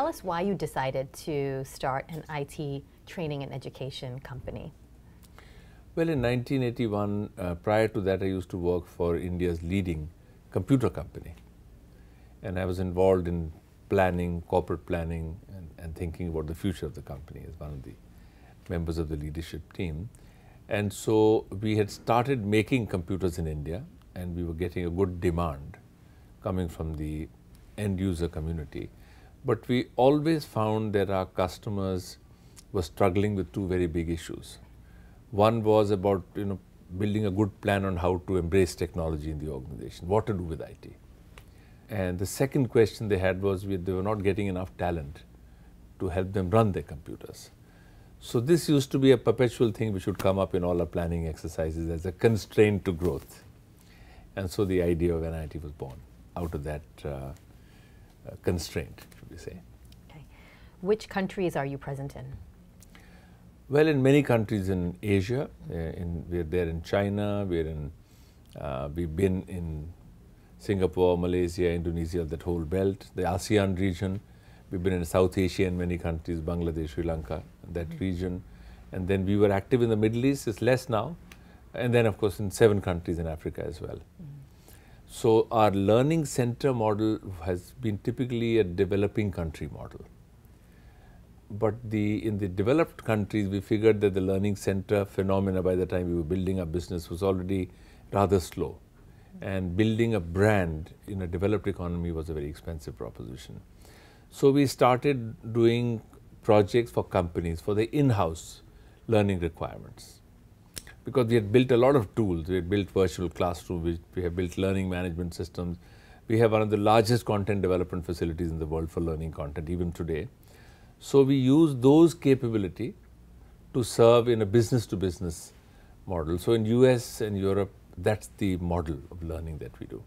Tell us why you decided to start an IT training and education company. Well, in 1981, uh, prior to that, I used to work for India's leading computer company. And I was involved in planning, corporate planning, and, and thinking about the future of the company as one of the members of the leadership team. And so we had started making computers in India, and we were getting a good demand coming from the end user community. But we always found that our customers were struggling with two very big issues. One was about, you know, building a good plan on how to embrace technology in the organization, what to do with IT. And the second question they had was we, they were not getting enough talent to help them run their computers. So this used to be a perpetual thing which would come up in all our planning exercises as a constraint to growth. And so the idea of NIT was born out of that uh, uh, constraint, should we say. Okay. Which countries are you present in? Well, in many countries in Asia, uh, in, we're there in China, we're in, uh, we've been in Singapore, Malaysia, Indonesia, that whole belt, the ASEAN region. We've been in South Asia in many countries, Bangladesh, Sri Lanka, that mm -hmm. region. And then we were active in the Middle East, it's less now. And then, of course, in seven countries in Africa as well. Mm -hmm. So, our learning center model has been typically a developing country model. But the, in the developed countries, we figured that the learning center phenomena by the time we were building our business was already rather slow. And building a brand in a developed economy was a very expensive proposition. So, we started doing projects for companies for the in-house learning requirements because we had built a lot of tools. We had built virtual classroom, we, we have built learning management systems. We have one of the largest content development facilities in the world for learning content even today. So we use those capability to serve in a business to business model. So in US and Europe, that's the model of learning that we do.